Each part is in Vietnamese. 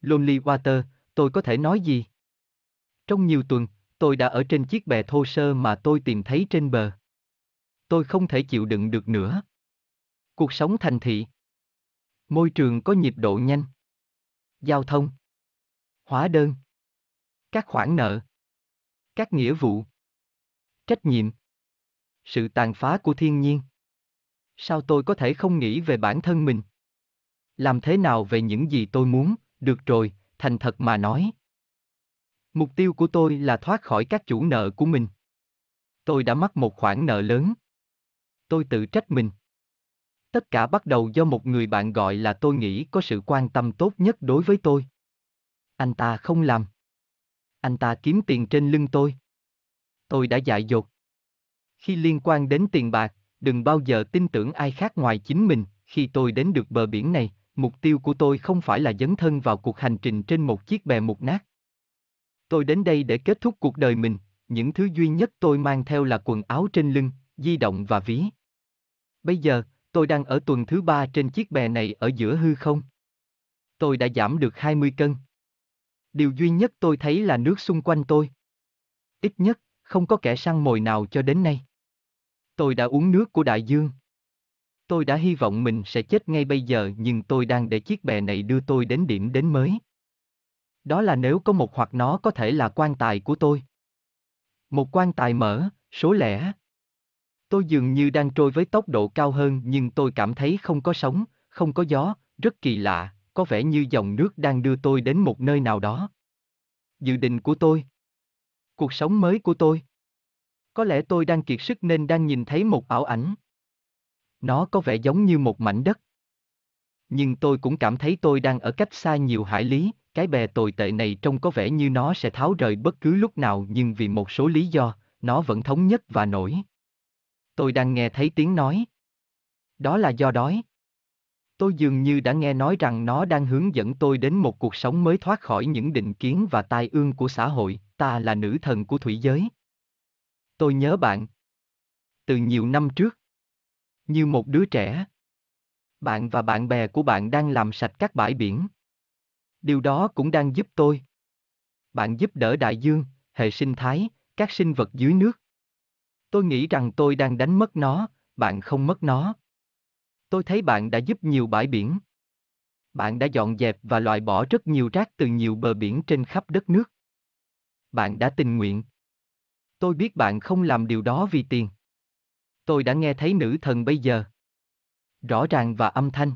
Lonely Water, tôi có thể nói gì? Trong nhiều tuần, tôi đã ở trên chiếc bè thô sơ mà tôi tìm thấy trên bờ. Tôi không thể chịu đựng được nữa. Cuộc sống thành thị. Môi trường có nhiệt độ nhanh. Giao thông. Hóa đơn. Các khoản nợ. Các nghĩa vụ. Trách nhiệm. Sự tàn phá của thiên nhiên. Sao tôi có thể không nghĩ về bản thân mình? Làm thế nào về những gì tôi muốn, được rồi, thành thật mà nói. Mục tiêu của tôi là thoát khỏi các chủ nợ của mình. Tôi đã mắc một khoản nợ lớn. Tôi tự trách mình. Tất cả bắt đầu do một người bạn gọi là tôi nghĩ có sự quan tâm tốt nhất đối với tôi. Anh ta không làm. Anh ta kiếm tiền trên lưng tôi. Tôi đã dại dột. Khi liên quan đến tiền bạc, đừng bao giờ tin tưởng ai khác ngoài chính mình, khi tôi đến được bờ biển này, mục tiêu của tôi không phải là dấn thân vào cuộc hành trình trên một chiếc bè mục nát. Tôi đến đây để kết thúc cuộc đời mình, những thứ duy nhất tôi mang theo là quần áo trên lưng, di động và ví. Bây giờ, tôi đang ở tuần thứ ba trên chiếc bè này ở giữa hư không. Tôi đã giảm được 20 cân. Điều duy nhất tôi thấy là nước xung quanh tôi. Ít nhất, không có kẻ săn mồi nào cho đến nay. Tôi đã uống nước của đại dương. Tôi đã hy vọng mình sẽ chết ngay bây giờ nhưng tôi đang để chiếc bè này đưa tôi đến điểm đến mới. Đó là nếu có một hoặc nó có thể là quan tài của tôi. Một quan tài mở, số lẻ. Tôi dường như đang trôi với tốc độ cao hơn nhưng tôi cảm thấy không có sóng, không có gió, rất kỳ lạ, có vẻ như dòng nước đang đưa tôi đến một nơi nào đó. Dự định của tôi. Cuộc sống mới của tôi. Có lẽ tôi đang kiệt sức nên đang nhìn thấy một ảo ảnh. Nó có vẻ giống như một mảnh đất. Nhưng tôi cũng cảm thấy tôi đang ở cách xa nhiều hải lý, cái bè tồi tệ này trông có vẻ như nó sẽ tháo rời bất cứ lúc nào nhưng vì một số lý do, nó vẫn thống nhất và nổi. Tôi đang nghe thấy tiếng nói. Đó là do đói. Tôi dường như đã nghe nói rằng nó đang hướng dẫn tôi đến một cuộc sống mới thoát khỏi những định kiến và tai ương của xã hội, ta là nữ thần của thủy giới. Tôi nhớ bạn. Từ nhiều năm trước, như một đứa trẻ. Bạn và bạn bè của bạn đang làm sạch các bãi biển. Điều đó cũng đang giúp tôi. Bạn giúp đỡ đại dương, hệ sinh thái, các sinh vật dưới nước. Tôi nghĩ rằng tôi đang đánh mất nó, bạn không mất nó. Tôi thấy bạn đã giúp nhiều bãi biển. Bạn đã dọn dẹp và loại bỏ rất nhiều rác từ nhiều bờ biển trên khắp đất nước. Bạn đã tình nguyện. Tôi biết bạn không làm điều đó vì tiền Tôi đã nghe thấy nữ thần bây giờ. Rõ ràng và âm thanh.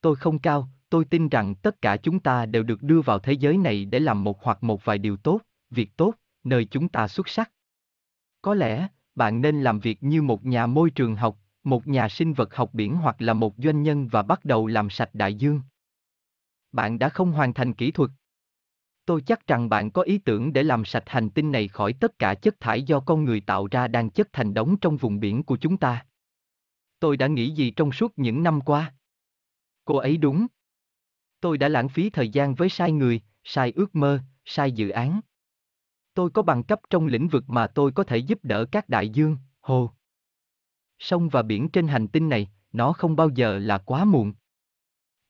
Tôi không cao, tôi tin rằng tất cả chúng ta đều được đưa vào thế giới này để làm một hoặc một vài điều tốt, việc tốt, nơi chúng ta xuất sắc. Có lẽ, bạn nên làm việc như một nhà môi trường học, một nhà sinh vật học biển hoặc là một doanh nhân và bắt đầu làm sạch đại dương. Bạn đã không hoàn thành kỹ thuật, Tôi chắc rằng bạn có ý tưởng để làm sạch hành tinh này khỏi tất cả chất thải do con người tạo ra đang chất thành đống trong vùng biển của chúng ta. Tôi đã nghĩ gì trong suốt những năm qua? Cô ấy đúng. Tôi đã lãng phí thời gian với sai người, sai ước mơ, sai dự án. Tôi có bằng cấp trong lĩnh vực mà tôi có thể giúp đỡ các đại dương, hồ. Sông và biển trên hành tinh này, nó không bao giờ là quá muộn.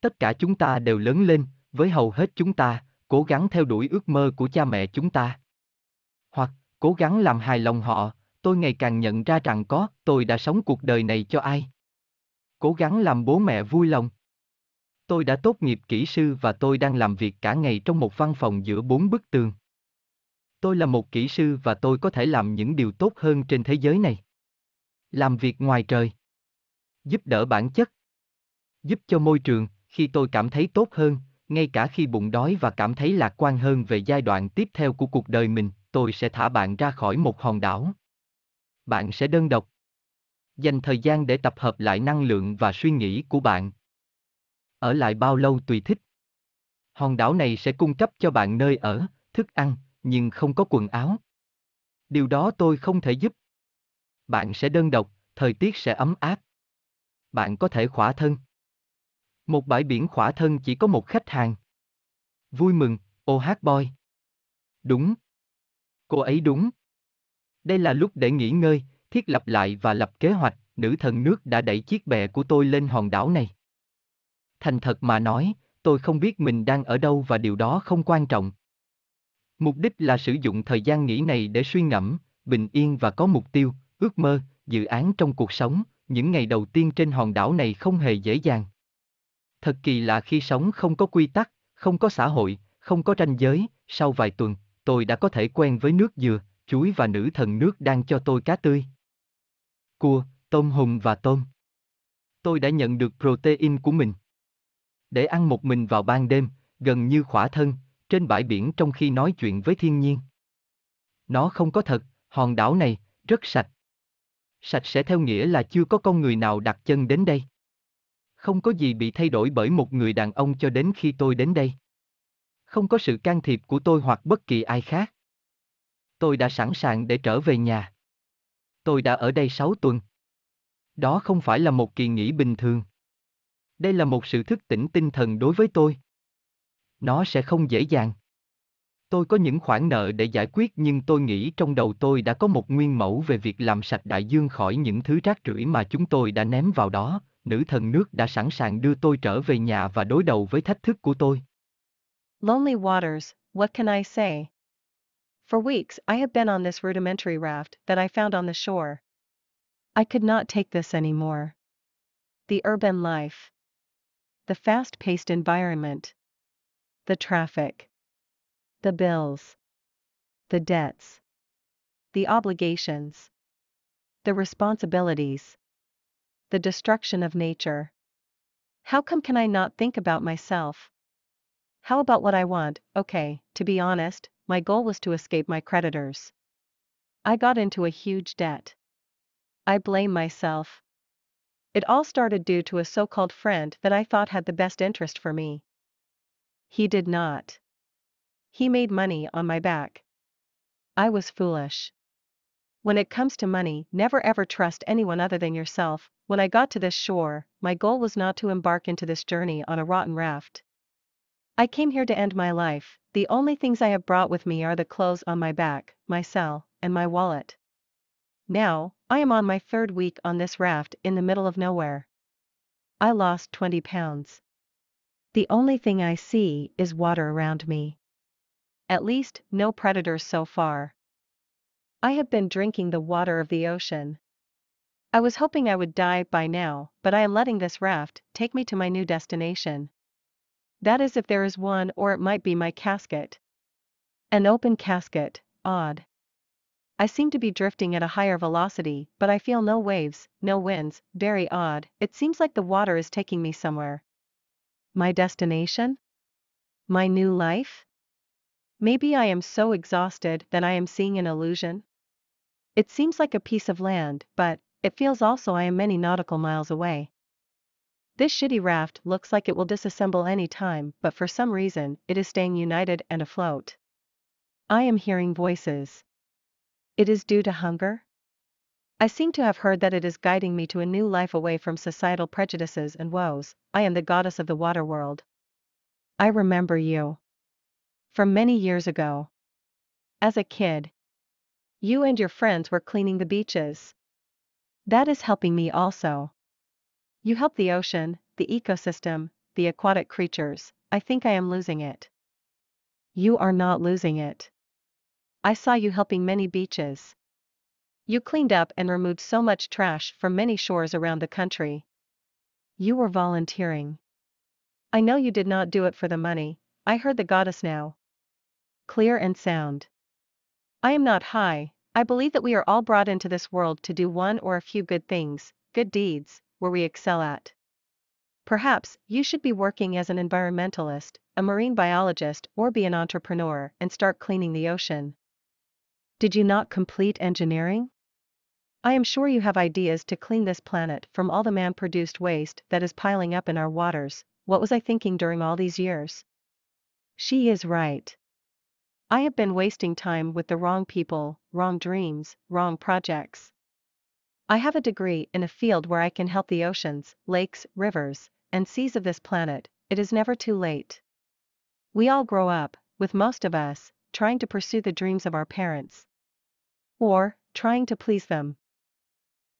Tất cả chúng ta đều lớn lên, với hầu hết chúng ta, cố gắng theo đuổi ước mơ của cha mẹ chúng ta. Hoặc, cố gắng làm hài lòng họ, tôi ngày càng nhận ra rằng có, tôi đã sống cuộc đời này cho ai. Cố gắng làm bố mẹ vui lòng. Tôi đã tốt nghiệp kỹ sư và tôi đang làm việc cả ngày trong một văn phòng giữa bốn bức tường. Tôi là một kỹ sư và tôi có thể làm những điều tốt hơn trên thế giới này. Làm việc ngoài trời. Giúp đỡ bản chất. Giúp cho môi trường, khi tôi cảm thấy tốt hơn, ngay cả khi bụng đói và cảm thấy lạc quan hơn về giai đoạn tiếp theo của cuộc đời mình, tôi sẽ thả bạn ra khỏi một hòn đảo. Bạn sẽ đơn độc. Dành thời gian để tập hợp lại năng lượng và suy nghĩ của bạn. Ở lại bao lâu tùy thích. Hòn đảo này sẽ cung cấp cho bạn nơi ở, thức ăn, nhưng không có quần áo. Điều đó tôi không thể giúp. Bạn sẽ đơn độc, thời tiết sẽ ấm áp. Bạn có thể khỏa thân. Một bãi biển khỏa thân chỉ có một khách hàng. Vui mừng, OH Boy. Đúng. Cô ấy đúng. Đây là lúc để nghỉ ngơi, thiết lập lại và lập kế hoạch, nữ thần nước đã đẩy chiếc bè của tôi lên hòn đảo này. Thành thật mà nói, tôi không biết mình đang ở đâu và điều đó không quan trọng. Mục đích là sử dụng thời gian nghỉ này để suy ngẫm, bình yên và có mục tiêu, ước mơ, dự án trong cuộc sống, những ngày đầu tiên trên hòn đảo này không hề dễ dàng. Thật kỳ lạ khi sống không có quy tắc, không có xã hội, không có ranh giới, sau vài tuần, tôi đã có thể quen với nước dừa, chuối và nữ thần nước đang cho tôi cá tươi. Cua, tôm hùm và tôm. Tôi đã nhận được protein của mình. Để ăn một mình vào ban đêm, gần như khỏa thân, trên bãi biển trong khi nói chuyện với thiên nhiên. Nó không có thật, hòn đảo này, rất sạch. Sạch sẽ theo nghĩa là chưa có con người nào đặt chân đến đây không có gì bị thay đổi bởi một người đàn ông cho đến khi tôi đến đây. Không có sự can thiệp của tôi hoặc bất kỳ ai khác. Tôi đã sẵn sàng để trở về nhà. Tôi đã ở đây 6 tuần. Đó không phải là một kỳ nghỉ bình thường. Đây là một sự thức tỉnh tinh thần đối với tôi. Nó sẽ không dễ dàng. Tôi có những khoản nợ để giải quyết nhưng tôi nghĩ trong đầu tôi đã có một nguyên mẫu về việc làm sạch đại dương khỏi những thứ rác rưởi mà chúng tôi đã ném vào đó, nữ thần nước đã sẵn sàng đưa tôi trở về nhà và đối đầu với thách thức của tôi. Lonely waters, what can I say? For weeks I have been on this rudimentary raft that I found on the shore. I could not take this anymore. The urban life. The fast-paced environment. The traffic. The bills. The debts. The obligations. The responsibilities the destruction of nature. How come can I not think about myself? How about what I want? Okay, to be honest, my goal was to escape my creditors. I got into a huge debt. I blame myself. It all started due to a so called friend that I thought had the best interest for me. He did not. He made money on my back. I was foolish. When it comes to money, never ever trust anyone other than yourself, when I got to this shore, my goal was not to embark into this journey on a rotten raft. I came here to end my life, the only things I have brought with me are the clothes on my back, my cell, and my wallet. Now, I am on my third week on this raft in the middle of nowhere. I lost 20 pounds. The only thing I see is water around me. At least, no predators so far. I have been drinking the water of the ocean, I was hoping I would die by now, but I am letting this raft take me to my new destination. That is if there is one or it might be my casket. An open casket, odd. I seem to be drifting at a higher velocity, but I feel no waves, no winds, very odd, it seems like the water is taking me somewhere. My destination? My new life? Maybe I am so exhausted that I am seeing an illusion? It seems like a piece of land, but, it feels also I am many nautical miles away. This shitty raft looks like it will disassemble any time, but for some reason, it is staying united and afloat. I am hearing voices. It is due to hunger? I seem to have heard that it is guiding me to a new life away from societal prejudices and woes. I am the goddess of the water world. I remember you. From many years ago. As a kid. You and your friends were cleaning the beaches. That is helping me also. You help the ocean, the ecosystem, the aquatic creatures. I think I am losing it. You are not losing it. I saw you helping many beaches. You cleaned up and removed so much trash from many shores around the country. You were volunteering. I know you did not do it for the money, I heard the goddess now. Clear and sound. I am not high, I believe that we are all brought into this world to do one or a few good things, good deeds, where we excel at. Perhaps, you should be working as an environmentalist, a marine biologist, or be an entrepreneur and start cleaning the ocean. Did you not complete engineering? I am sure you have ideas to clean this planet from all the man produced waste that is piling up in our waters. What was I thinking during all these years? She is right. I have been wasting time with the wrong people, wrong dreams, wrong projects. I have a degree in a field where I can help the oceans, lakes, rivers, and seas of this planet. It is never too late. We all grow up, with most of us, trying to pursue the dreams of our parents. Or, trying to please them.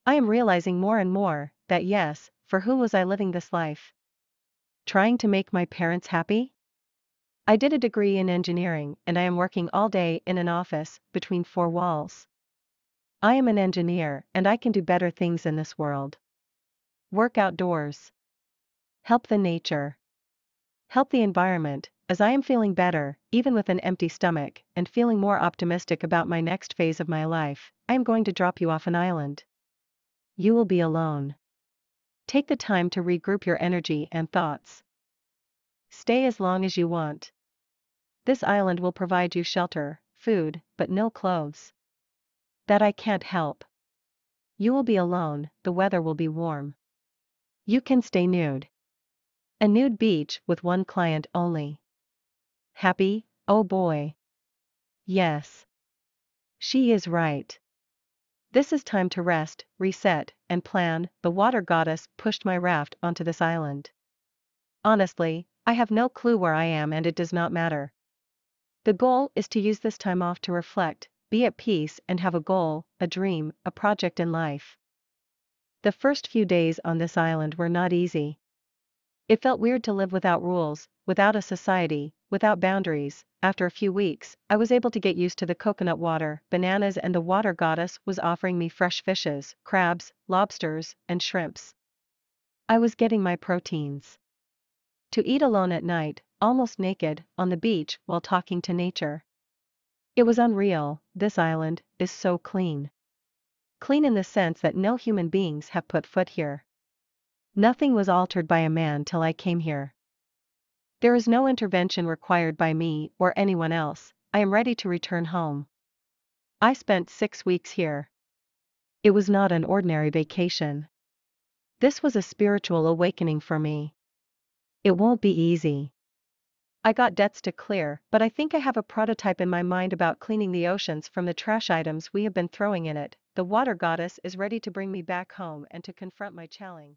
I am realizing more and more that yes, for who was I living this life? Trying to make my parents happy? I did a degree in engineering and I am working all day in an office, between four walls. I am an engineer and I can do better things in this world. Work outdoors. Help the nature. Help the environment, as I am feeling better, even with an empty stomach, and feeling more optimistic about my next phase of my life, I am going to drop you off an island. You will be alone. Take the time to regroup your energy and thoughts. Stay as long as you want. This island will provide you shelter, food, but no clothes. That I can't help. You will be alone, the weather will be warm. You can stay nude. A nude beach with one client only. Happy, oh boy. Yes. She is right. This is time to rest, reset, and plan. The water goddess pushed my raft onto this island. Honestly, I have no clue where I am and it does not matter. The goal is to use this time off to reflect, be at peace, and have a goal, a dream, a project in life. The first few days on this island were not easy. It felt weird to live without rules, without a society, without boundaries. After a few weeks, I was able to get used to the coconut water, bananas, and the water goddess was offering me fresh fishes, crabs, lobsters, and shrimps. I was getting my proteins. To eat alone at night almost naked, on the beach while talking to nature. It was unreal, this island is so clean. Clean in the sense that no human beings have put foot here. Nothing was altered by a man till I came here. There is no intervention required by me or anyone else, I am ready to return home. I spent six weeks here. It was not an ordinary vacation. This was a spiritual awakening for me. It won't be easy. I got debts to clear, but I think I have a prototype in my mind about cleaning the oceans from the trash items we have been throwing in it. The water goddess is ready to bring me back home and to confront my challenge.